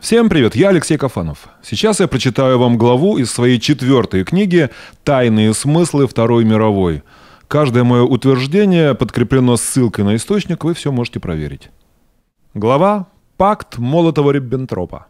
Всем привет, я Алексей Кафанов. Сейчас я прочитаю вам главу из своей четвертой книги «Тайные смыслы Второй мировой». Каждое мое утверждение подкреплено ссылкой на источник, вы все можете проверить. Глава «Пакт Молотова-Риббентропа».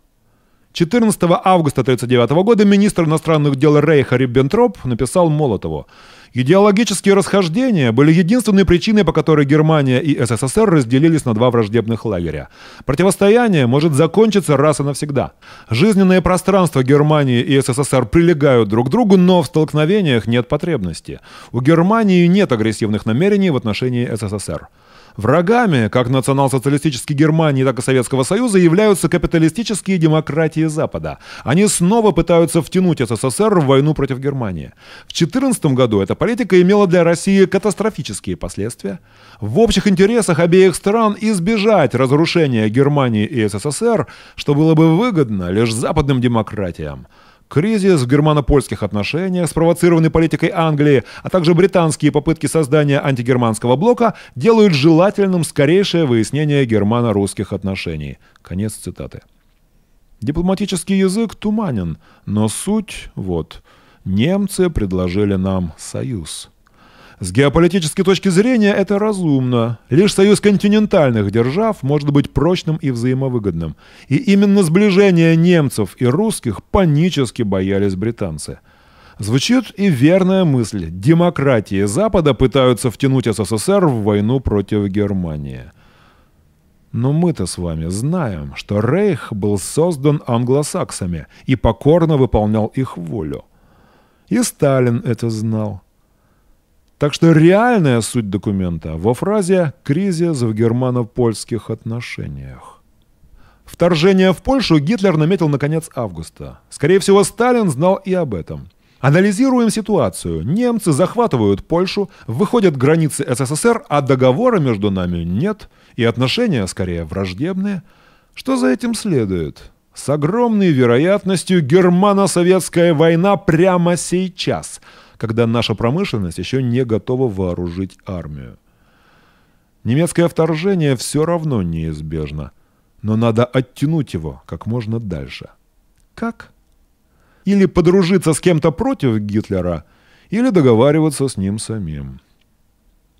14 августа 1939 года министр иностранных дел Рейха Риббентроп написал Молотову – Идеологические расхождения были единственной причиной, по которой Германия и СССР разделились на два враждебных лагеря. Противостояние может закончиться раз и навсегда. Жизненные пространства Германии и СССР прилегают друг к другу, но в столкновениях нет потребности. У Германии нет агрессивных намерений в отношении СССР. Врагами, как национал-социалистической Германии, так и Советского Союза, являются капиталистические демократии Запада. Они снова пытаются втянуть СССР в войну против Германии. В 2014 году эта политика имела для России катастрофические последствия. В общих интересах обеих стран избежать разрушения Германии и СССР, что было бы выгодно лишь западным демократиям. Кризис в германо-польских отношениях, спровоцированный политикой Англии, а также британские попытки создания антигерманского блока делают желательным скорейшее выяснение германо-русских отношений. Конец цитаты. Дипломатический язык туманен, но суть вот. Немцы предложили нам союз. С геополитической точки зрения это разумно. Лишь союз континентальных держав может быть прочным и взаимовыгодным. И именно сближение немцев и русских панически боялись британцы. Звучит и верная мысль. Демократии Запада пытаются втянуть СССР в войну против Германии. Но мы-то с вами знаем, что Рейх был создан англосаксами и покорно выполнял их волю. И Сталин это знал. Так что реальная суть документа во фразе «кризис в германо-польских отношениях». Вторжение в Польшу Гитлер наметил на конец августа. Скорее всего, Сталин знал и об этом. Анализируем ситуацию. Немцы захватывают Польшу, выходят границы СССР, а договора между нами нет, и отношения скорее враждебные. Что за этим следует? С огромной вероятностью германо-советская война прямо сейчас – когда наша промышленность еще не готова вооружить армию. Немецкое вторжение все равно неизбежно, но надо оттянуть его как можно дальше. Как? Или подружиться с кем-то против Гитлера, или договариваться с ним самим.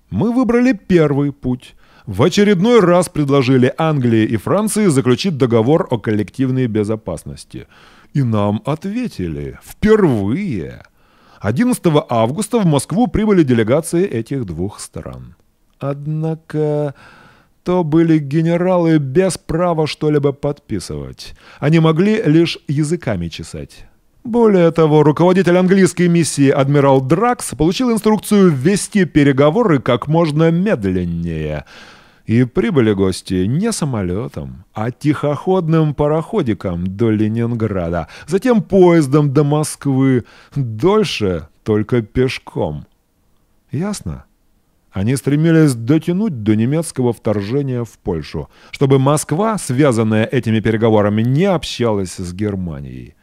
Мы выбрали первый путь. В очередной раз предложили Англии и Франции заключить договор о коллективной безопасности. И нам ответили. Впервые. 11 августа в Москву прибыли делегации этих двух стран. Однако то были генералы без права что-либо подписывать. Они могли лишь языками чесать. Более того, руководитель английской миссии адмирал Дракс получил инструкцию ввести переговоры как можно медленнее – и прибыли гости не самолетом, а тихоходным пароходиком до Ленинграда, затем поездом до Москвы, дольше только пешком. Ясно? Они стремились дотянуть до немецкого вторжения в Польшу, чтобы Москва, связанная этими переговорами, не общалась с Германией.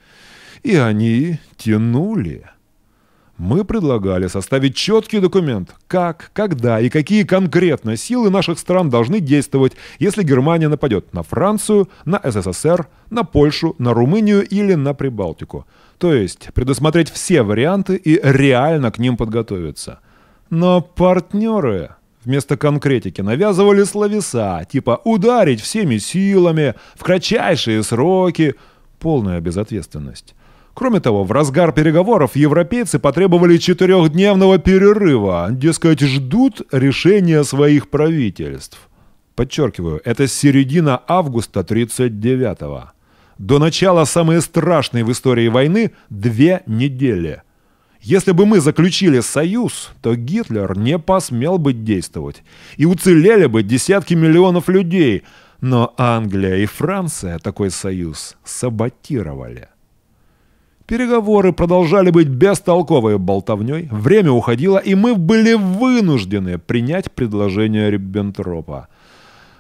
И они тянули. Мы предлагали составить четкий документ, как, когда и какие конкретно силы наших стран должны действовать, если Германия нападет на Францию, на СССР, на Польшу, на Румынию или на Прибалтику. То есть предусмотреть все варианты и реально к ним подготовиться. Но партнеры вместо конкретики навязывали словеса, типа «ударить всеми силами», «в кратчайшие сроки», полная безответственность. Кроме того, в разгар переговоров европейцы потребовали четырехдневного перерыва, дескать, ждут решения своих правительств. Подчеркиваю, это середина августа 39-го. До начала самой страшной в истории войны две недели. Если бы мы заключили союз, то Гитлер не посмел бы действовать. И уцелели бы десятки миллионов людей. Но Англия и Франция такой союз саботировали. Переговоры продолжали быть бестолковой болтовней, время уходило, и мы были вынуждены принять предложение Риббентропа.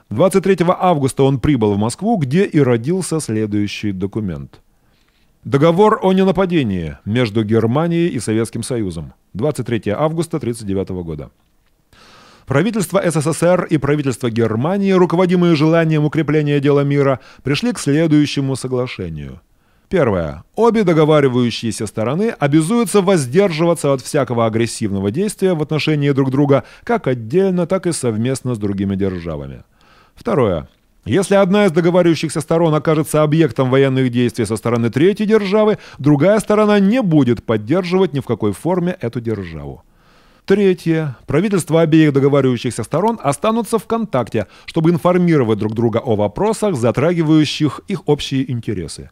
23 августа он прибыл в Москву, где и родился следующий документ. Договор о ненападении между Германией и Советским Союзом. 23 августа 1939 года. Правительство СССР и правительство Германии, руководимые желанием укрепления дела мира, пришли к следующему соглашению – Первое. Обе договаривающиеся стороны обязуются воздерживаться от всякого агрессивного действия в отношении друг друга как отдельно, так и совместно с другими державами. Второе. Если одна из договаривающихся сторон окажется объектом военных действий со стороны третьей державы, другая сторона не будет поддерживать ни в какой форме эту державу. Третье. Правительства обеих договаривающихся сторон останутся в контакте, чтобы информировать друг друга о вопросах, затрагивающих их общие интересы.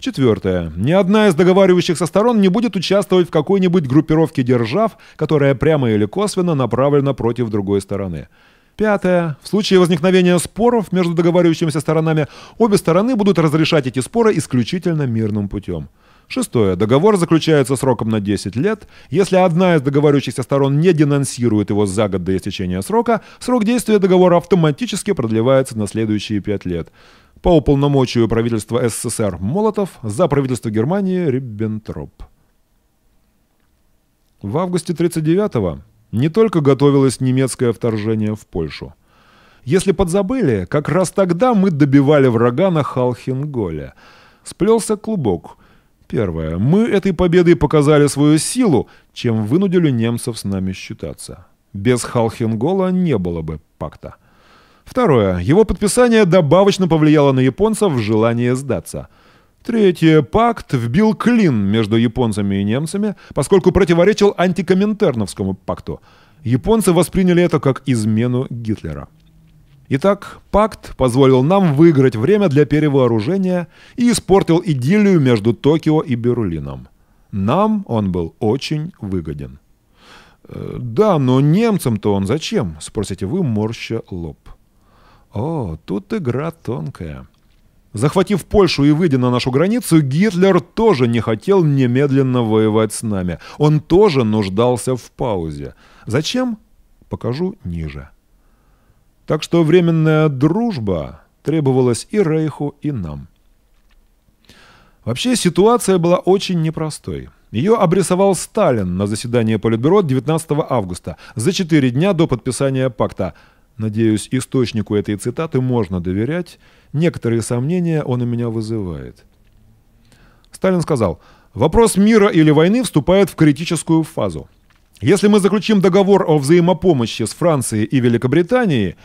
Четвертое. Ни одна из договаривающихся сторон не будет участвовать в какой-нибудь группировке держав, которая прямо или косвенно направлена против другой стороны. Пятое. В случае возникновения споров между договаривающимися сторонами, обе стороны будут разрешать эти споры исключительно мирным путем. Шестое. Договор заключается сроком на 10 лет. Если одна из договорящихся сторон не денонсирует его за год до истечения срока, срок действия договора автоматически продлевается на следующие 5 лет. По уполномочию правительства СССР Молотов, за правительство Германии Риббентроп. В августе 1939-го не только готовилось немецкое вторжение в Польшу. Если подзабыли, как раз тогда мы добивали врага на Халхинголе. Сплелся клубок – Первое. Мы этой победой показали свою силу, чем вынудили немцев с нами считаться. Без Халхенгола не было бы пакта. Второе. Его подписание добавочно повлияло на японцев в желание сдаться. Третье. Пакт вбил клин между японцами и немцами, поскольку противоречил антикоминтерновскому пакту. Японцы восприняли это как измену Гитлера. Итак, пакт позволил нам выиграть время для перевооружения и испортил идиллию между Токио и Берлином. Нам он был очень выгоден. «Э, «Да, но немцам-то он зачем?» – спросите вы, морща лоб. «О, тут игра тонкая». Захватив Польшу и выйдя на нашу границу, Гитлер тоже не хотел немедленно воевать с нами. Он тоже нуждался в паузе. Зачем? Покажу ниже. Так что временная дружба требовалась и Рейху, и нам. Вообще ситуация была очень непростой. Ее обрисовал Сталин на заседании Политбюро 19 августа, за 4 дня до подписания пакта. Надеюсь, источнику этой цитаты можно доверять. Некоторые сомнения он у меня вызывает. Сталин сказал, «Вопрос мира или войны вступает в критическую фазу. Если мы заключим договор о взаимопомощи с Францией и Великобританией,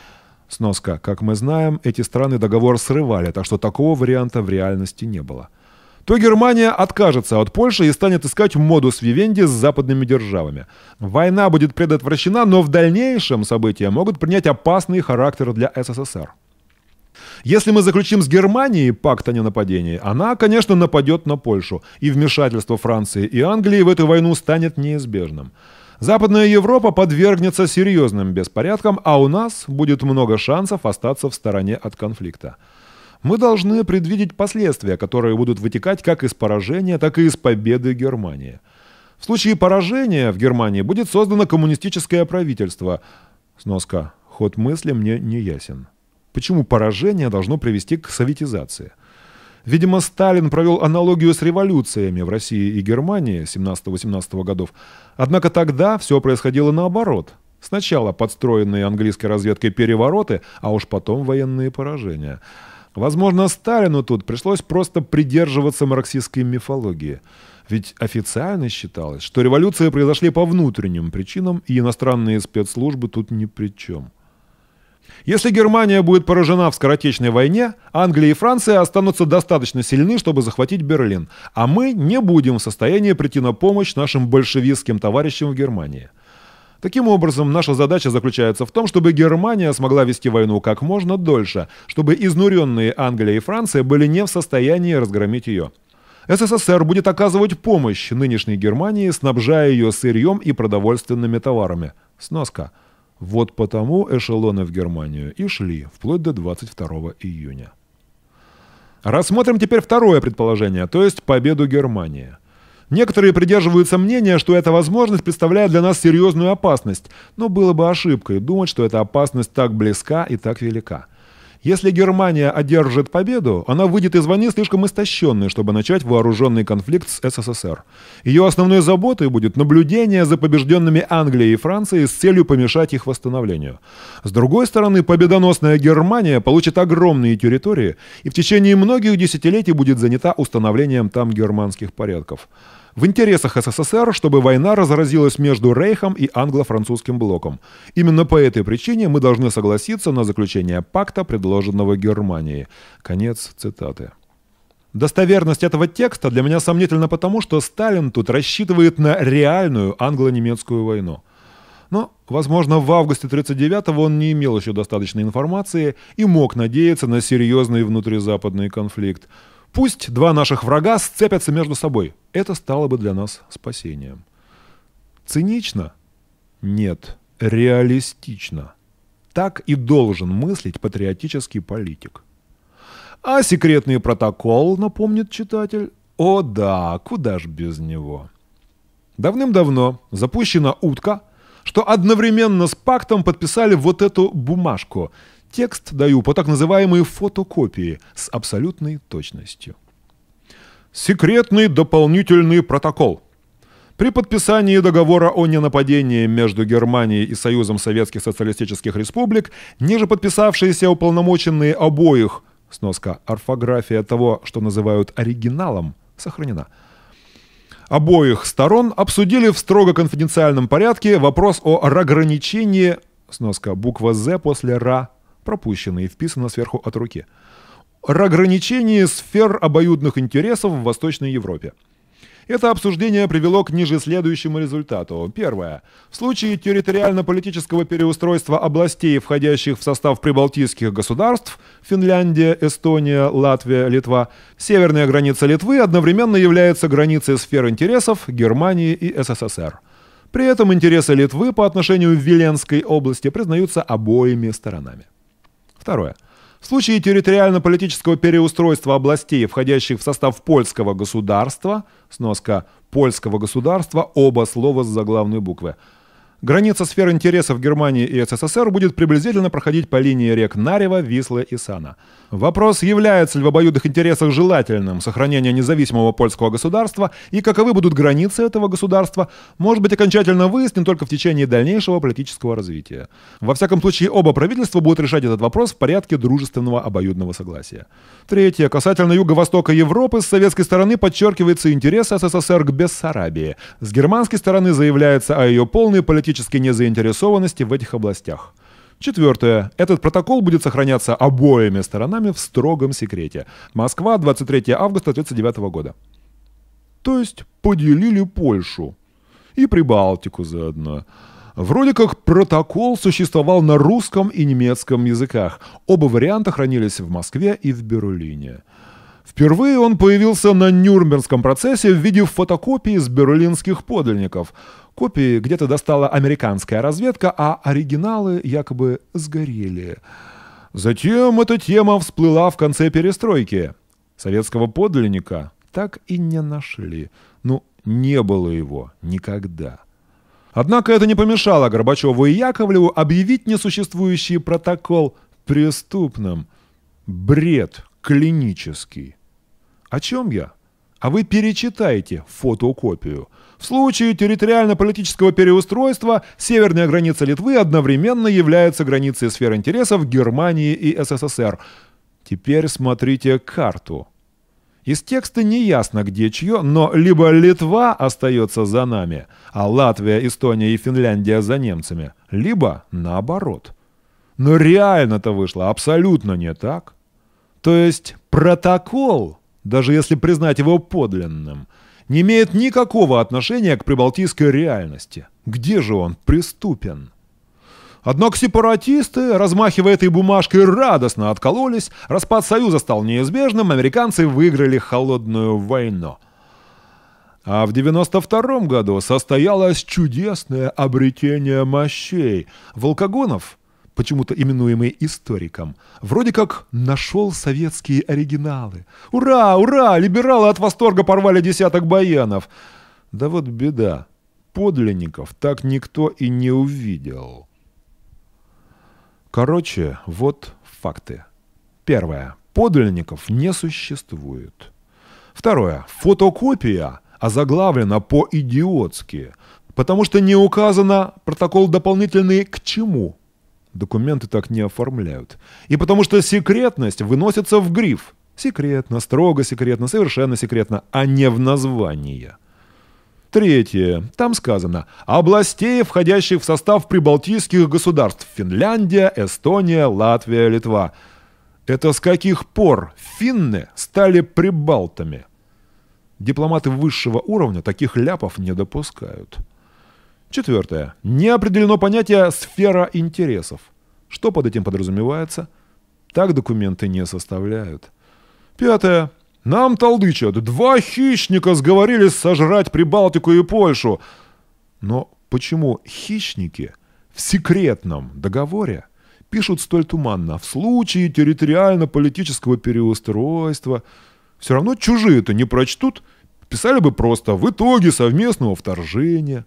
сноска, как мы знаем, эти страны договор срывали, так что такого варианта в реальности не было, то Германия откажется от Польши и станет искать модус вивенди с западными державами. Война будет предотвращена, но в дальнейшем события могут принять опасный характер для СССР. Если мы заключим с Германией пакт о ненападении, она, конечно, нападет на Польшу, и вмешательство Франции и Англии в эту войну станет неизбежным. Западная Европа подвергнется серьезным беспорядкам, а у нас будет много шансов остаться в стороне от конфликта. Мы должны предвидеть последствия, которые будут вытекать как из поражения, так и из победы Германии. В случае поражения в Германии будет создано коммунистическое правительство. Сноска. Ход мысли мне не ясен. Почему поражение должно привести к советизации? Видимо, Сталин провел аналогию с революциями в России и Германии 17-18 годов. Однако тогда все происходило наоборот. Сначала подстроенные английской разведкой перевороты, а уж потом военные поражения. Возможно, Сталину тут пришлось просто придерживаться марксистской мифологии. Ведь официально считалось, что революции произошли по внутренним причинам, и иностранные спецслужбы тут ни при чем. Если Германия будет поражена в скоротечной войне, Англия и Франция останутся достаточно сильны, чтобы захватить Берлин, а мы не будем в состоянии прийти на помощь нашим большевистским товарищам в Германии. Таким образом, наша задача заключается в том, чтобы Германия смогла вести войну как можно дольше, чтобы изнуренные Англия и Франция были не в состоянии разгромить ее. СССР будет оказывать помощь нынешней Германии, снабжая ее сырьем и продовольственными товарами. Сноска – вот потому эшелоны в Германию и шли вплоть до 22 июня. Рассмотрим теперь второе предположение, то есть победу Германии. Некоторые придерживаются мнения, что эта возможность представляет для нас серьезную опасность, но было бы ошибкой думать, что эта опасность так близка и так велика – если Германия одержит победу, она выйдет из войны слишком истощенной, чтобы начать вооруженный конфликт с СССР. Ее основной заботой будет наблюдение за побежденными Англией и Францией с целью помешать их восстановлению. С другой стороны, победоносная Германия получит огромные территории и в течение многих десятилетий будет занята установлением там германских порядков. В интересах СССР, чтобы война разразилась между Рейхом и англо-французским блоком. Именно по этой причине мы должны согласиться на заключение пакта, предложенного Германией. Конец цитаты. Достоверность этого текста для меня сомнительна потому, что Сталин тут рассчитывает на реальную англо-немецкую войну. Но, возможно, в августе 1939 он не имел еще достаточной информации и мог надеяться на серьезный внутризападный конфликт. Пусть два наших врага сцепятся между собой. Это стало бы для нас спасением. Цинично? Нет, реалистично. Так и должен мыслить патриотический политик. А секретный протокол, напомнит читатель, о да, куда ж без него. Давным-давно запущена утка, что одновременно с пактом подписали вот эту бумажку – Текст даю по так называемой фотокопии с абсолютной точностью. Секретный дополнительный протокол. При подписании договора о ненападении между Германией и Союзом Советских Социалистических Республик, ниже подписавшиеся уполномоченные обоих, сноска орфография того, что называют оригиналом, сохранена, обоих сторон обсудили в строго конфиденциальном порядке вопрос о ограничении, сноска буква «З» после «Ра» пропущено и вписано сверху от руки. Ограничение сфер обоюдных интересов в Восточной Европе. Это обсуждение привело к ниже следующему результату. Первое. В случае территориально-политического переустройства областей, входящих в состав прибалтийских государств – Финляндия, Эстония, Латвия, Литва – северная граница Литвы одновременно является границей сфер интересов Германии и СССР. При этом интересы Литвы по отношению к Виленской области признаются обоими сторонами. Второе. В случае территориально-политического переустройства областей, входящих в состав польского государства, сноска «польского государства» оба слова с заглавной буквы, граница сфер интересов Германии и СССР будет приблизительно проходить по линии рек Нарева, Вислы и Сана – Вопрос, является ли в обоюдных интересах желательным сохранение независимого польского государства и каковы будут границы этого государства, может быть окончательно выяснен только в течение дальнейшего политического развития. Во всяком случае, оба правительства будут решать этот вопрос в порядке дружественного обоюдного согласия. Третье. Касательно юго-востока Европы, с советской стороны подчеркивается интерес СССР к Бессарабии. С германской стороны заявляется о ее полной политической незаинтересованности в этих областях. Четвертое. Этот протокол будет сохраняться обоими сторонами в строгом секрете. Москва, 23 августа 1939 года. То есть поделили Польшу. И Прибалтику заодно. Вроде как протокол существовал на русском и немецком языках. Оба варианта хранились в Москве и в Берлине. Впервые он появился на Нюрнбергском процессе в виде фотокопии с берлинских подлинников. Копии где-то достала американская разведка, а оригиналы якобы сгорели. Затем эта тема всплыла в конце перестройки. Советского подлинника так и не нашли. Ну, не было его никогда. Однако это не помешало Горбачеву и Яковлеву объявить несуществующий протокол преступным. Бред клинический. О чем я? А вы перечитайте фотокопию. В случае территориально-политического переустройства северная граница Литвы одновременно является границей сфер интересов Германии и СССР. Теперь смотрите карту. Из текста не ясно, где чье, но либо Литва остается за нами, а Латвия, Эстония и Финляндия за немцами, либо наоборот. Но реально-то вышло абсолютно не так. То есть протокол даже если признать его подлинным, не имеет никакого отношения к прибалтийской реальности. Где же он преступен? Однако сепаратисты, размахивая этой бумажкой, радостно откололись, распад Союза стал неизбежным, американцы выиграли холодную войну. А в 92 году состоялось чудесное обретение мощей. Волкогонов, почему-то именуемый историком, вроде как нашел советские оригиналы. «Ура, ура! Либералы от восторга порвали десяток баянов!» Да вот беда. Подлинников так никто и не увидел. Короче, вот факты. Первое. Подлинников не существует. Второе. Фотокопия озаглавлена по-идиотски, потому что не указано протокол дополнительный к чему – Документы так не оформляют. И потому что секретность выносится в гриф. Секретно, строго секретно, совершенно секретно, а не в название. Третье. Там сказано «областей, входящих в состав прибалтийских государств Финляндия, Эстония, Латвия, Литва». Это с каких пор финны стали прибалтами? Дипломаты высшего уровня таких ляпов не допускают. Четвертое. Не определено понятие «сфера интересов». Что под этим подразумевается? Так документы не составляют. Пятое. Нам толдычат. Два хищника сговорились сожрать Прибалтику и Польшу. Но почему хищники в секретном договоре пишут столь туманно? В случае территориально-политического переустройства все равно чужие-то не прочтут. Писали бы просто «в итоге совместного вторжения».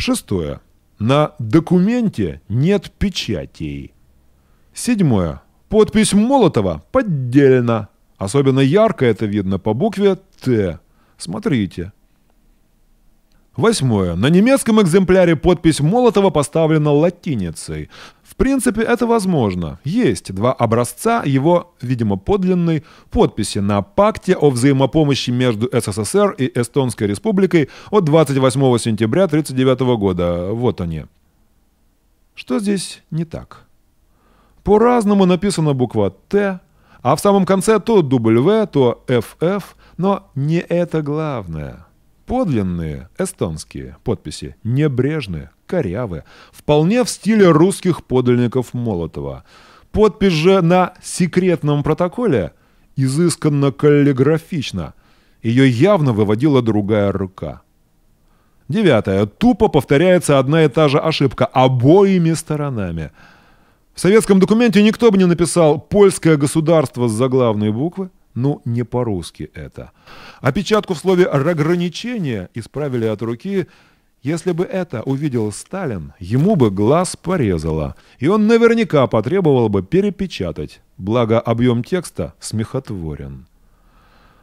Шестое. На документе нет печатей. Седьмое. Подпись Молотова поддельна. Особенно ярко это видно по букве «Т». Смотрите. Восьмое. На немецком экземпляре подпись Молотова поставлена латиницей. В принципе, это возможно. Есть два образца его, видимо, подлинной подписи на пакте о взаимопомощи между СССР и Эстонской республикой от 28 сентября 1939 года. Вот они. Что здесь не так? По-разному написана буква «Т», а в самом конце то «W», то «FF», но не это главное – Подлинные эстонские подписи небрежные, корявые, вполне в стиле русских подлинников Молотова. Подпись же на секретном протоколе изысканно каллиграфично, Ее явно выводила другая рука. Девятое. Тупо повторяется одна и та же ошибка обоими сторонами. В советском документе никто бы не написал «польское государство» с заглавной буквы – но не по-русски это. Опечатку в слове «разграничение» исправили от руки если бы это увидел Сталин, ему бы глаз порезало, и он наверняка потребовал бы перепечатать, благо объем текста смехотворен.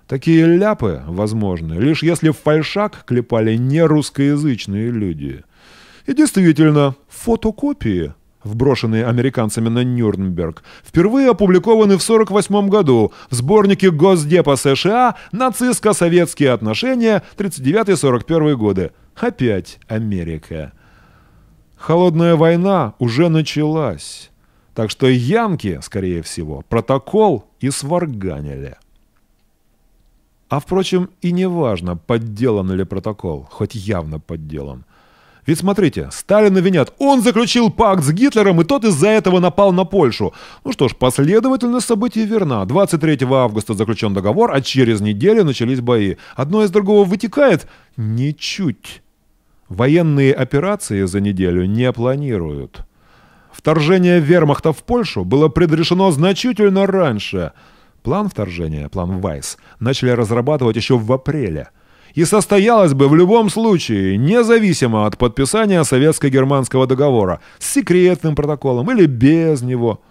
Такие ляпы возможны, лишь если в фальшак клепали не русскоязычные люди. И действительно, фотокопии вброшенные американцами на Нюрнберг, впервые опубликованы в 1948 году в сборнике Госдепа США «Нацистско-советские отношения 39-41 годы». Опять Америка. Холодная война уже началась, так что ямки, скорее всего, протокол и сварганили. А впрочем, и не важно, подделан ли протокол, хоть явно подделан – ведь смотрите, Сталина винят. Он заключил пакт с Гитлером, и тот из-за этого напал на Польшу. Ну что ж, последовательность событий верна. 23 августа заключен договор, а через неделю начались бои. Одно из другого вытекает? Ничуть. Военные операции за неделю не планируют. Вторжение вермахта в Польшу было предрешено значительно раньше. План вторжения, план Вайс, начали разрабатывать еще в апреле – и состоялась бы в любом случае, независимо от подписания советско-германского договора, с секретным протоколом или без него.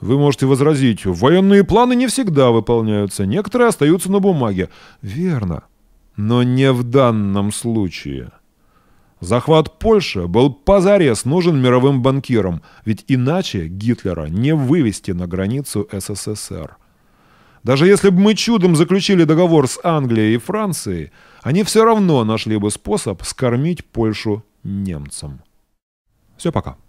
Вы можете возразить, военные планы не всегда выполняются, некоторые остаются на бумаге. Верно, но не в данном случае. Захват Польши был позарез нужен мировым банкирам, ведь иначе Гитлера не вывести на границу СССР. Даже если бы мы чудом заключили договор с Англией и Францией, они все равно нашли бы способ скормить Польшу немцам. Все, пока.